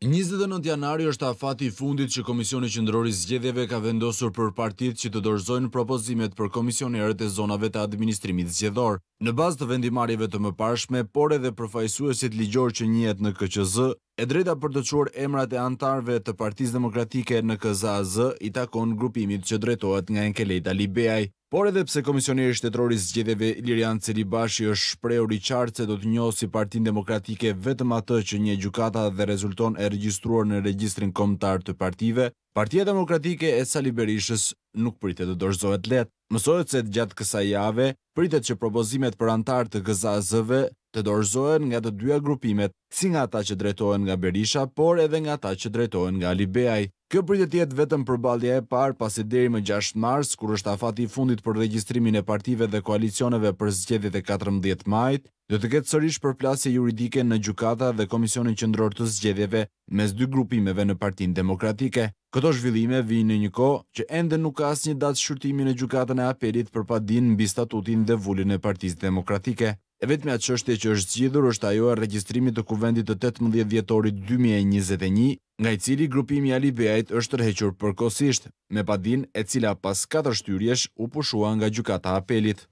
29 janari është a fati i fundit që Komisioni Qëndrori Zgjedeve ka vendosur për partit që të dorëzojnë propozimet për komisionerët e zonave të administrimit zgjedor. Në bazë të vendimarjeve të më por edhe përfajsuesit ligjor që njët në KQZ, e drejta për të qurë emrat e antarve të partiz demokratike në KZAZ i takon grupimit që drejtojt nga enkelejta Libeaj. Por edhe pse komisioneri shtetror i zgjedhjeve Ilirian Celibashi është shprehur i qartë se do të njohë si Partinë Demokratike vetëm atë që një gjykata dhe rezulton e regjistruar në regjistrin kombëtar të partive, Partia Demokratike e Sali Berishës nuk pritet të dorëzohet lehtë. Mësohet se gjatë kësaj jave pritet që propozimet për anëtar të GZAS-ve të dorëzohen nga të dyja grupimet, si nga ata që drejtohen nga Berisha, por edhe nga ata që drejtohen nga Alibeaj. Kjo të tjetë vetëm për baldja e parë pas e deri më 6 mars, kur është afati fundit për registrimin e partive dhe koalicioneve për zgjedhjet e 14 majtë, do të ketë sërish për plasje juridike në Gjukata dhe Komisionin Qëndror të Zgjedhjeve mes dy grupimeve në partin demokratike. Këto zhvillime vijin në një ko që ende nuk ka asë një datë shqyrtimi në Gjukatën e Aperit për padin në bistatutin dhe vullin e partiz demokratike. E vetëmja qështje që është gjithur është ajo e registrimit të kuvendit të 18 vjetorit 2021, nga i cili grupimi Ali Beajt është tërhequr përkosisht, me padin e cila pas 4 shtyrjesh u pushua nga gjukata apelit.